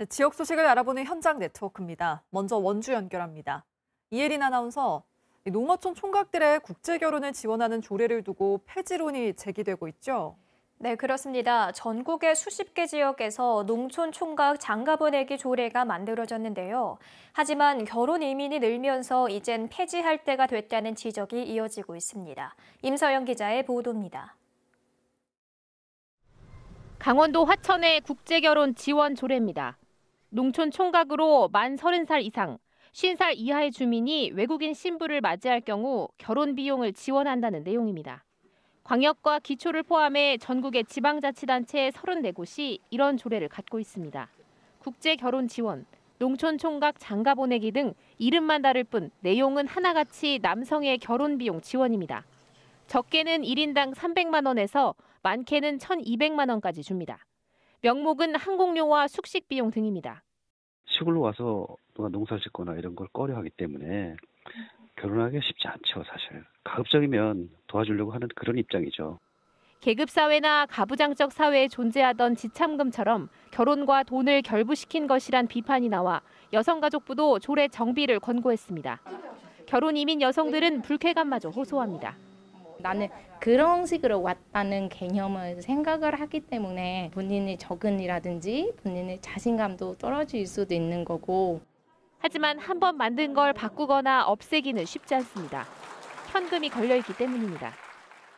네, 지역 소식을 알아보는 현장 네트워크입니다. 먼저 원주 연결합니다. 이혜린 아나운서, 농어촌 총각들의 국제 결혼을 지원하는 조례를 두고 폐지론이 제기되고 있죠. 네, 그렇습니다. 전국의 수십 개 지역에서 농촌 총각 장가 보내기 조례가 만들어졌는데요. 하지만 결혼 이민이 늘면서 이젠 폐지할 때가 됐다는 지적이 이어지고 있습니다. 임서영 기자의 보도입니다. 강원도 화천의 국제결혼 지원 조례입니다. 농촌 총각으로 만 30살 이상, 50살 이하의 주민이 외국인 신부를 맞이할 경우 결혼 비용을 지원한다는 내용입니다. 광역과 기초를 포함해 전국의 지방자치단체 34곳이 이런 조례를 갖고 있습니다. 국제 결혼 지원, 농촌 총각 장가 보내기 등 이름만 다를 뿐 내용은 하나같이 남성의 결혼 비용 지원입니다. 적게는 1인당 300만 원에서 많게는 1,200만 원까지 줍니다. 명목은 항공료와 숙식 비용 등입니다. 시골로 와서 누가 농사 짓거나 이런 걸 꺼려하기 때문에 결혼하기가 쉽지 않죠 사실. 가급적이면 도와주려고 하는 그런 입장이죠. 계급사회나 가부장적 사회에 존재하던 지참금처럼 결혼과 돈을 결부시킨 것이란 비판이 나와 여성가족부도 조례 정비를 권고했습니다. 결혼 이민 여성들은 불쾌감마저 호소합니다. 나는 그런 식으로 왔다는 개념을 생각을 하기 때문에 본인이 적응이라든지 본인의 자신감도 떨어질 수도 있는 거고. 하지만 한 번 만든 걸 바꾸거나 없애기는 쉽지 않습니다. 현금이 걸려 있기 때문입니다.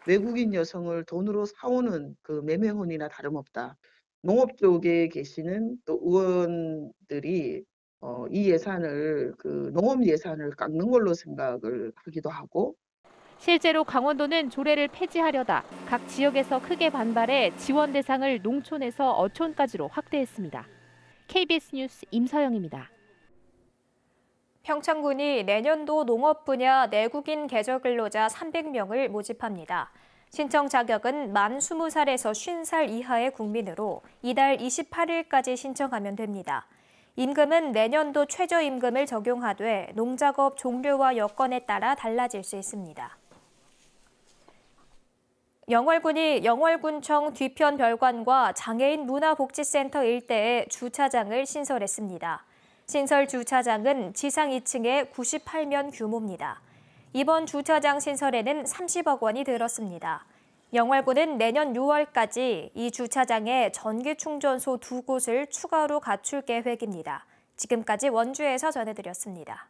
외국인 여성을 돈으로 사오는 그 매매혼이나 다름없다. 농업 쪽에 계시는 또 의원들이 어, 이 예산을 그 농업 예산을 깎는 걸로 생각을 하기도 하고 실제로 강원도는 조례를 폐지하려다 각 지역에서 크게 반발해 지원 대상을 농촌에서 어촌까지로 확대했습니다. KBS 뉴스 임서영입니다. 평창군이 내년도 농업 분야 내국인 계절 근로자 300명을 모집합니다. 신청 자격은 만 20살에서 50살 이하의 국민으로 이달 28일까지 신청하면 됩니다. 임금은 내년도 최저임금을 적용하되 농작업 종류와 여건에 따라 달라질 수 있습니다. 영월군이 영월군청 뒤편 별관과 장애인 문화복지센터 일대에 주차장을 신설했습니다. 신설 주차장은 지상 2층에 98면 규모입니다. 이번 주차장 신설에는 30억 원이 들었습니다. 영월군은 내년 6월까지 이 주차장에 전기 충전소 두 곳을 추가로 갖출 계획입니다. 지금까지 원주에서 전해드렸습니다.